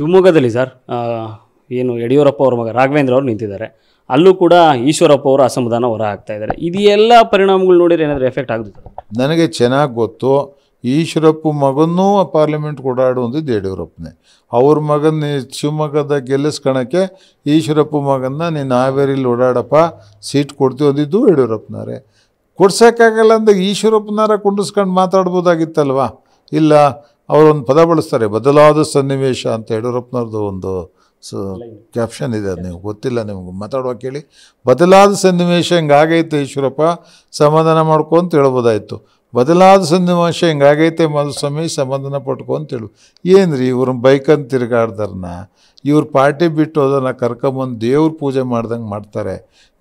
ಶಿವಮೊಗ್ಗದಲ್ಲಿ ಸರ್ ಏನು ಯಡಿಯೂರಪ್ಪ ಅವ್ರ ಮಗ ರಾಘವೇಂದ್ರ ಅವರು ನಿಂತಿದ್ದಾರೆ ಅಲ್ಲೂ ಕೂಡ ಈಶ್ವರಪ್ಪ ಅವರು ಅಸಮಾಧಾನ ಹೊರ ಆಗ್ತಾ ಇದ್ದಾರೆ ಇದೆಲ್ಲ ಪರಿಣಾಮಗಳು ನೋಡಿದ್ರೆ ಏನಾದರೂ ಎಫೆಕ್ಟ್ ಆಗುತ್ತೆ ನನಗೆ ಚೆನ್ನಾಗಿ ಗೊತ್ತು ಈಶ್ವರಪ್ಪ ಮಗನೂ ಪಾರ್ಲಿಮೆಂಟ್ ಓಡಾಡುವಂಥದ್ದು ಯಡಿಯೂರಪ್ಪನೇ ಅವ್ರ ಮಗನ ಶಿವಮೊಗ್ಗದ ಗೆಲ್ಲಿಸ್ಕೊಳಕ್ಕೆ ಈಶ್ವರಪ್ಪ ಮಗನ್ನ ನೀನು ಹಾವೇರಿಲಿ ಓಡಾಡಪ್ಪ ಸೀಟ್ ಕೊಡ್ತೀವಿ ಅಂದಿದ್ದು ಯಡಿಯೂರಪ್ಪನವರೇ ಕೊಡ್ಸೋಕ್ಕಾಗಲ್ಲ ಅಂದಾಗ ಈಶ್ವರಪ್ಪನಾರ ಕುಂಡಿಸ್ಕೊಂಡು ಮಾತಾಡ್ಬೋದಾಗಿತ್ತಲ್ವ ಇಲ್ಲ ಅವರೊಂದು ಪದ ಬಳಸ್ತಾರೆ ಬದಲಾದ ಸನ್ನಿವೇಶ ಅಂತ ಯಡಿಯೂರಪ್ಪನವ್ರದ್ದು ಒಂದು ಸೊ ಕ್ಯಾಪ್ಷನ್ ಇದೆ ಅದು ನೀವು ಗೊತ್ತಿಲ್ಲ ನಿಮ್ಗೆ ಮಾತಾಡುವಾಗ ಕೇಳಿ ಬದಲಾದ ಸನ್ನಿವೇಶ ಹಿಂಗಾಗೈತೆ ಈಶ್ವರಪ್ಪ ಸಮಾಧಾನ ಮಾಡ್ಕೊ ಅಂತ ಹೇಳ್ಬೋದಾಯಿತು ಬದಲಾದ ಸನ್ನಿವೇಶ ಹಿಂಗಾಗೈತೆ ಮಧುಸ್ವಾಮಿ ಸಮಾಧಾನ ಪಟ್ಕೊ ಅಂತ ಹೇಳು ಏನು ರೀ ಇವ್ರನ್ನ ಅಂತ ತಿರುಗಾಡ್ದಾರನ್ನ ಇವ್ರು ಪಾರ್ಟಿ ಬಿಟ್ಟು ಅದನ್ನು ಕರ್ಕೊಂಬಂದು ದೇವ್ರ ಪೂಜೆ ಮಾಡ್ದಂಗೆ ಮಾಡ್ತಾರೆ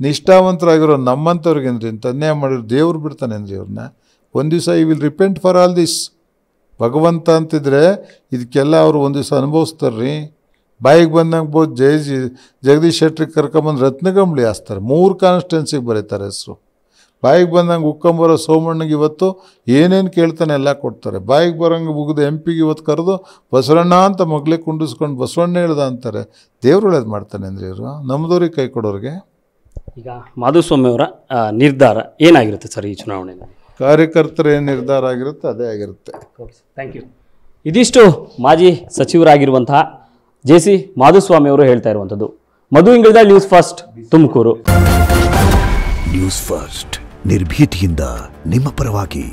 ನಿಷ್ಠಾವಂತರಾಗಿರೋ ನಮ್ಮಂಥವ್ರಿಗೇನ್ರಿ ತನ್ನೇ ಮಾಡಿರೋ ದೇವ್ರು ರೀ ಇವ್ರನ್ನ ಒಂದು ದಿವಸ ಈ will repent for all this ಭಗವಂತ ಅಂತಿದ್ರೆ ಇದಕ್ಕೆಲ್ಲ ಅವರು ಒಂದು ದಿವಸ ಅನುಭವಿಸ್ತಾರ್ರಿ ಬಾಯಿಗೆ ಬಂದಂಗೆ ಬೋದು ಜಯ ಜಿ ಜಗದೀಶ್ ಶೆಟ್ರಿಗೆ ಕರ್ಕೊಂಬಂದು ರತ್ನಗಂಬಳಿ ಹಾಸ್ತಾರೆ ಮೂರು ಕಾನ್ಸ್ಟೆನ್ಸಿಗೆ ಬರೀತಾರೆ ಹೆಸರು ಬಾಯಿಗೆ ಬಂದಂಗೆ ಉಕ್ಕಂಬರೋ ಸೋಮಣ್ಣಗೆ ಇವತ್ತು ಏನೇನು ಕೇಳ್ತಾನೆ ಎಲ್ಲ ಕೊಡ್ತಾರೆ ಬಾಯಿಗೆ ಬರೋಂಗೆ ಮುಗಿದು ಎಂ ಪಿಗೆ ಇವತ್ತು ಕರೆದು ಬಸವಣ್ಣ ಅಂತ ಮೊಗ್ಲೇ ಕುಂಡಿಸ್ಕೊಂಡು ಬಸವಣ್ಣ ಹೇಳ್ದ ಅಂತಾರೆ ದೇವ್ರು ಹೇಳೋದು ಮಾಡ್ತಾನೆ ಅಂದ್ರೆ ಇವರು ನಮ್ಮದವ್ರಿಗೆ ಕೈ ಕೊಡೋರಿಗೆ ಈಗ ಮಾಧುಸ್ವಾಮಿ ಅವರ ನಿರ್ಧಾರ ಏನಾಗಿರುತ್ತೆ ಸರ್ ಈ ಚುನಾವಣೆಯಲ್ಲಿ ಕಾರ್ಯಕರ್ತರ ಏನು ನಿರ್ಧಾರ ಆಗಿರುತ್ತೆ ಅದೇ ಆಗಿರುತ್ತೆ ಥ್ಯಾಂಕ್ ಯು ಇದಿಷ್ಟು ಮಾಜಿ ಸಚಿವರಾಗಿರುವಂತಹ ಜೆ ಸಿ ಮಾಧುಸ್ವಾಮಿ ಅವರು ಹೇಳ್ತಾ ಇರುವಂಥದ್ದು ಮಧು ಇಂಗ್ಲಿದ news first Tumakuru news first ನಿರ್ಭೀತಿಯಿಂದ ನಿಮ್ಮ ಪರವಾಗಿ